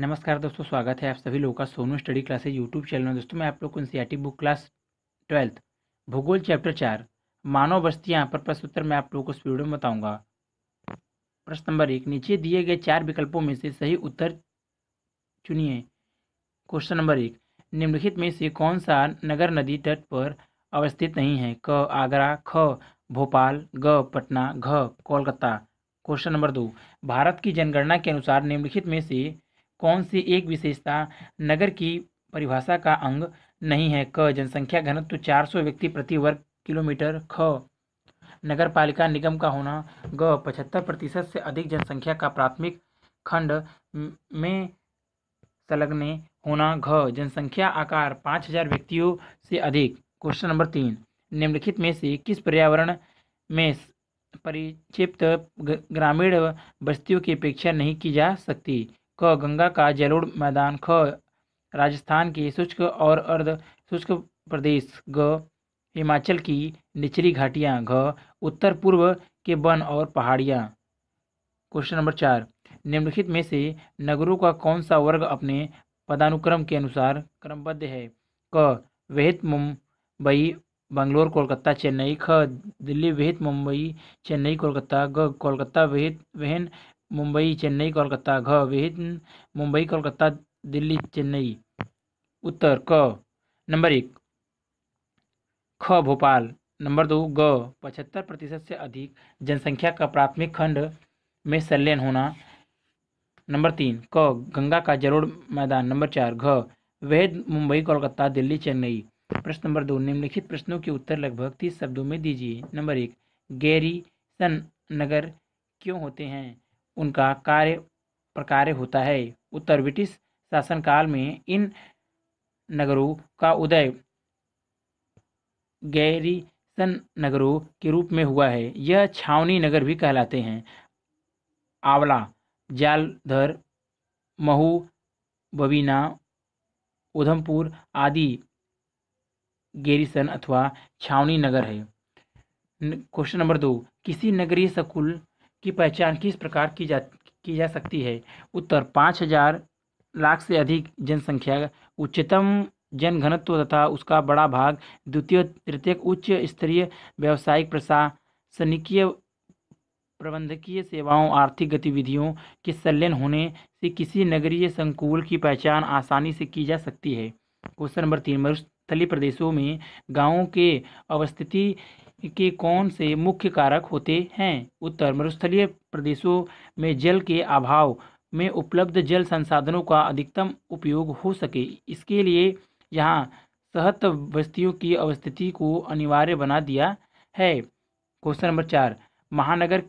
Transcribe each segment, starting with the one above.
नमस्कार दोस्तों स्वागत है आप सभी लोगों का Sonu study classes YouTube channel में दोस्तों मैं आप लोग को एनसीईआरटी बुक क्लास ट्वेल्थ भूगोल चैप्टर चार मानव बस्तियाँ पर प्रश्न उत्तर मैं आप लोगों को इस वीडियो में बताऊंगा प्रश्न नंबर एक नीचे दिए गए चार विकल्पों में से सही उत्तर चुनिए क्वेश्चन नंबर एक निम्नलिखित में से कौन सा नगर नदी तट पर अवस्थित नहीं है क आगरा ख भोपाल ग पटना घ कोलकाता क्वेश्चन नंबर दो भारत की जनगणना के अनुसार निम्नलिखित में से कौन सी एक विशेषता नगर की परिभाषा का अंग नहीं है क जनसंख्या घनत्व 400 व्यक्ति प्रति वर्ग किलोमीटर ख नगर पालिका निगम का होना ग पचहत्तर प्रतिशत से अधिक जनसंख्या का प्राथमिक खंड में संलग्न होना घ जनसंख्या आकार पाँच हजार व्यक्तियों से अधिक क्वेश्चन नंबर तीन निम्नलिखित में से किस पर्यावरण में परिक्षिप्त ग्रामीण बस्तियों की अपेक्षा नहीं की जा सकती क गंगा का जलोढ़ मैदान ख राजस्थान के शुष्क और अर्ध शुष्क प्रदेश ग हिमाचल की निचली घाटियाँ घ उत्तर पूर्व के वन और पहाड़ियाँ क्वेश्चन नंबर चार निम्नलिखित में से नगरों का कौन सा वर्ग अपने पदानुक्रम के अनुसार क्रमबद्ध है क वहित मुंबई बंगलोर कोलकाता चेन्नई ख दिल्ली वहित मुंबई चेन्नई कोलकाता ग कोलकाता वेहित वहन मुंबई चेन्नई कोलकाता घ विहित मुंबई कोलकाता दिल्ली चेन्नई उत्तर क नंबर एक ख भोपाल नंबर दो ग पचहत्तर प्रतिशत से अधिक जनसंख्या का प्राथमिक खंड में संलयन होना नंबर तीन क गंगा का जरोड़ मैदान नंबर चार घ वेद मुंबई कोलकाता दिल्ली चेन्नई प्रश्न नंबर दो निम्नलिखित प्रश्नों के उत्तर लगभग तीस शब्दों में दीजिए नंबर एक गैरी सन नगर क्यों होते हैं उनका कार्य प्रकार होता है उत्तर ब्रिटिश शासनकाल में इन नगरों का उदय गैरिसन नगरों के रूप में हुआ है यह छावनी नगर भी कहलाते हैं आंवला जालधर महू बबीना उधमपुर आदि गेरिसन अथवा छावनी नगर है क्वेश्चन नंबर दो किसी नगरीय स्कूल की पहचान किस प्रकार की जा की जा सकती है उत्तर पाँच हजार लाख से अधिक जनसंख्या उच्चतम जन घनत्व तथा उसका बड़ा भाग द्वितीय तृतीय उच्च स्तरीय व्यावसायिक प्रशासनिकीय प्रबंधकीय सेवाओं आर्थिक गतिविधियों के संलयन होने से किसी नगरीय संकुल की पहचान आसानी से की जा सकती है क्वेश्चन नंबर तीन स्थलीय प्रदेशों में गांवों के अवस्थिति के कौन से मुख्य कारक होते हैं उत्तर मरुस्थलीय प्रदेशों में जल के अभाव में उपलब्ध जल संसाधनों का अधिकतम उपयोग हो सके इसके लिए यहाँ सहत बस्तियों की अवस्थिति को अनिवार्य बना दिया है क्वेश्चन नंबर चार महानगर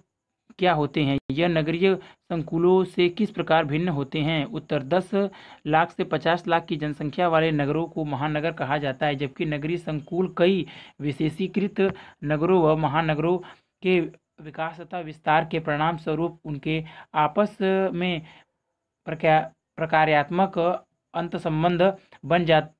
क्या होते हैं यह नगरीय संकुलों से किस प्रकार भिन्न होते हैं उत्तर 10 लाख से 50 लाख की जनसंख्या वाले नगरों को महानगर कहा जाता है जबकि नगरीय संकुल कई विशेषीकृत नगरों व महानगरों के विकास तथा विस्तार के परिणाम स्वरूप उनके आपस में प्रकार्यात्मक अंत संबंध बन जाते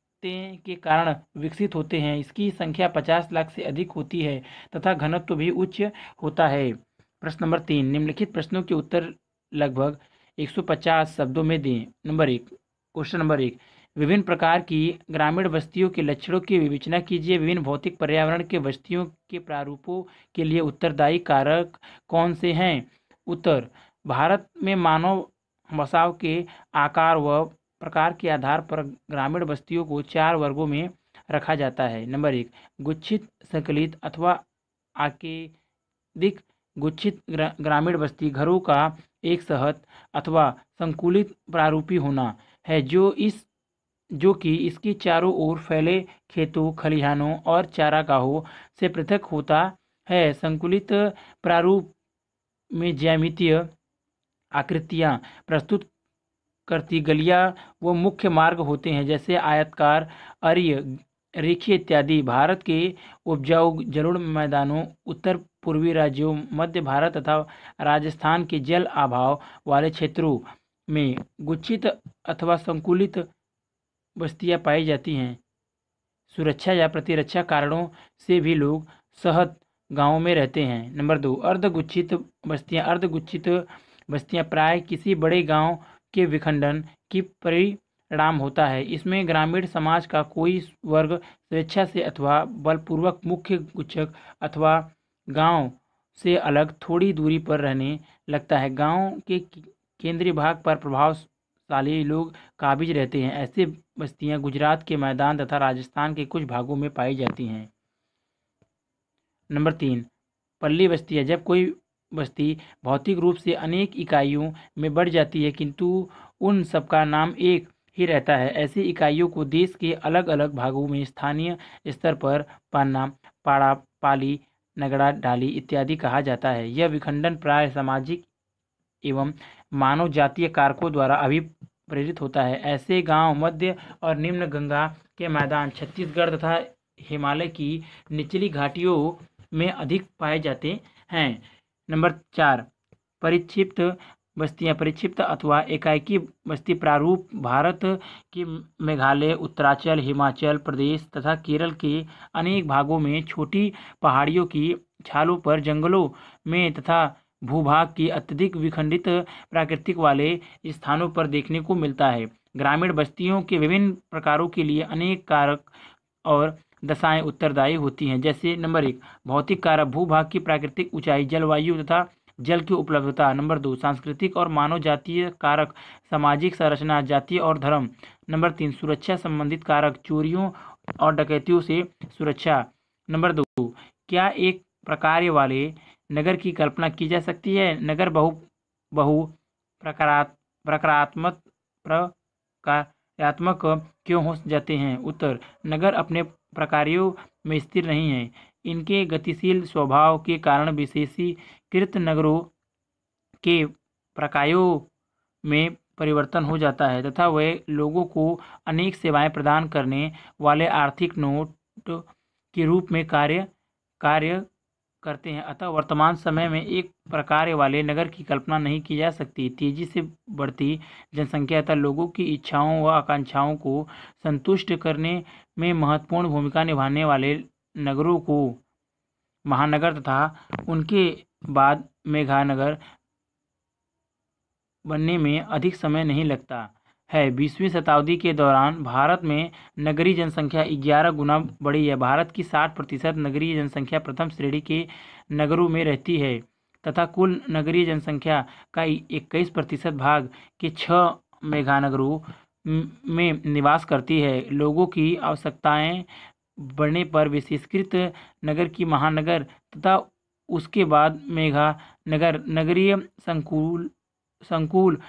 के कारण विकसित होते हैं इसकी संख्या 50 लाख से अधिक होती है तथा घनत्व भी उच्च होता है प्रश्न नंबर तीन निम्नलिखित प्रश्नों के उत्तर लगभग 150 शब्दों में दें नंबर एक क्वेश्चन नंबर एक विभिन्न प्रकार की ग्रामीण बस्तियों के लक्षणों की विवेचना कीजिए विभिन्न भौतिक पर्यावरण के बस्तियों के प्रारूपों के लिए उत्तरदायी कारक कौन से हैं उत्तर भारत में मानव बसाव के आकार व प्रकार के आधार पर ग्रामीण बस्तियों को चार वर्गों में रखा जाता है नंबर एक गुच्छित संकलित अथवा आकेदिक गुच्छित ग्रा, ग्रामीण बस्ती घरों का एक सहत अथवा संकुलित प्रारूपी होना है जो इस जो कि इसकी चारों ओर फैले खेतों खलिहानों और चारागाहों से पृथक होता है संकुलित प्रारूप में ज्यामितीय आकृतियां प्रस्तुत करती गलियां व मुख्य मार्ग होते हैं जैसे आयतकार अर्य रेखी इत्यादि भारत के उपजाऊ जरूर मैदानों उत्तर पूर्वी राज्यों मध्य भारत तथा राजस्थान के जल अभाव वाले क्षेत्रों में गुच्छित अथवा संकुलित बस्तियां पाई जाती हैं सुरक्षा या प्रतिरक्षा कारणों से भी लोग सहत गाँव में रहते हैं नंबर दो अर्धगुच्छित बस्तियाँ अर्धगुच्छित बस्तियाँ प्राय किसी बड़े गाँव के विखंडन की परि राम होता है इसमें ग्रामीण समाज का कोई वर्ग स्वेच्छा से अथवा बलपूर्वक मुख्य गुच्छक अथवा गांव से अलग थोड़ी दूरी पर रहने लगता है गांव के केंद्रीय भाग पर प्रभावशाली लोग काबिज रहते हैं ऐसे बस्तियां गुजरात के मैदान तथा राजस्थान के कुछ भागों में पाई जाती हैं नंबर तीन पल्ली बस्तियाँ जब कोई बस्ती भौतिक रूप से अनेक इकाइयों में बढ़ जाती है किंतु उन सबका नाम एक ही रहता है ऐसी इकाइयों को देश के अलग अलग भागों में स्थानीय स्तर पर पन्ना पाड़ा पाली नगड़ा डाली इत्यादि कहा जाता है यह विखंडन प्राय सामाजिक एवं मानव जातीय कारकों द्वारा अभी प्रेरित होता है ऐसे गांव मध्य और निम्न गंगा के मैदान छत्तीसगढ़ तथा हिमालय की निचली घाटियों में अधिक पाए जाते हैं नंबर चार परिक्षिप्त बस्तियां परिक्षिप्त अथवा एकाएकी बस्ती प्रारूप भारत की मेघालय उत्तरांचल हिमाचल प्रदेश तथा केरल के अनेक भागों में छोटी पहाड़ियों की छालों पर जंगलों में तथा भूभाग की अत्यधिक विखंडित प्राकृतिक वाले स्थानों पर देखने को मिलता है ग्रामीण बस्तियों के विभिन्न प्रकारों के लिए अनेक कारक और दशाएं उत्तरदायी होती हैं जैसे नंबर एक भौतिक कारक भूभाग की प्राकृतिक ऊंचाई जलवायु तथा जल की उपलब्धता नंबर दो सांस्कृतिक और मानव जातीय कारक सामाजिक संरचना जातीय और धर्म नंबर तीन सुरक्षा संबंधित कारक चोरियों और डकैतियों से सुरक्षा नंबर दो क्या एक प्रकार वाले नगर की कल्पना की जा सकती है नगर बहु बहु प्रकारात्मक प्रकारात्मक क्यों हो जाते हैं उत्तर नगर अपने प्रकारियों में स्थिर नहीं है इनके गतिशील स्वभाव के कारण विशेषीकृत नगरों के प्रकायों में परिवर्तन हो जाता है तथा वे लोगों को अनेक सेवाएं प्रदान करने वाले आर्थिक नोट के रूप में कार्य कार्य करते हैं अतः वर्तमान समय में एक प्रकार वाले नगर की कल्पना नहीं की जा सकती तेजी से बढ़ती जनसंख्या तथा लोगों की इच्छाओं व आकांक्षाओं को संतुष्ट करने में महत्वपूर्ण भूमिका निभाने वाले नगरों को महानगर तथा उनके बाद मेघानगर बनने में अधिक समय नहीं लगता है बीसवीं शताब्दी के दौरान भारत में नगरीय जनसंख्या ग्यारह गुना बढ़ी है भारत की साठ प्रतिशत नगरीय जनसंख्या प्रथम श्रेणी के नगरों में रहती है तथा कुल नगरीय जनसंख्या का इक्कीस प्रतिशत भाग के छः मेघानगरों में निवास करती है लोगों की आवश्यकताएं बढ़ने पर विशेषकृत नगर की महानगर तथा उसके बाद मेघा नगर नगरीय संकुल संकुल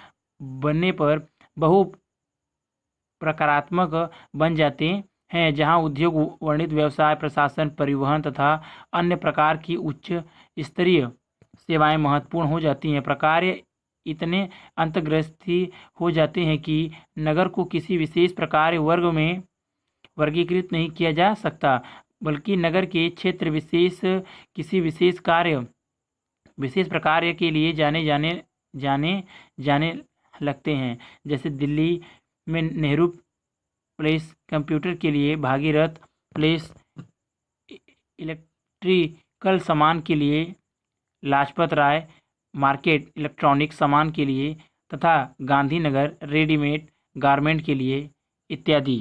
बनने पर बहु प्रकारात्मक बन जाते हैं जहां उद्योग वर्णित व्यवसाय प्रशासन परिवहन तथा अन्य प्रकार की उच्च स्तरीय सेवाएं महत्वपूर्ण हो जाती हैं प्रकार इतने अंतग्रस्थी हो जाते हैं कि नगर को किसी विशेष प्रकार वर्ग में वर्गीकृत नहीं किया जा सकता बल्कि नगर के क्षेत्र विशेष किसी विशेष कार्य विशेष प्रकार के लिए जाने जाने जाने जाने लगते हैं जैसे दिल्ली में नेहरू प्लेस कंप्यूटर के लिए भागीरथ प्लेस इलेक्ट्रिकल सामान के लिए लाजपत राय मार्केट इलेक्ट्रॉनिक सामान के लिए तथा गांधीनगर रेडीमेड गारमेंट के लिए इत्यादि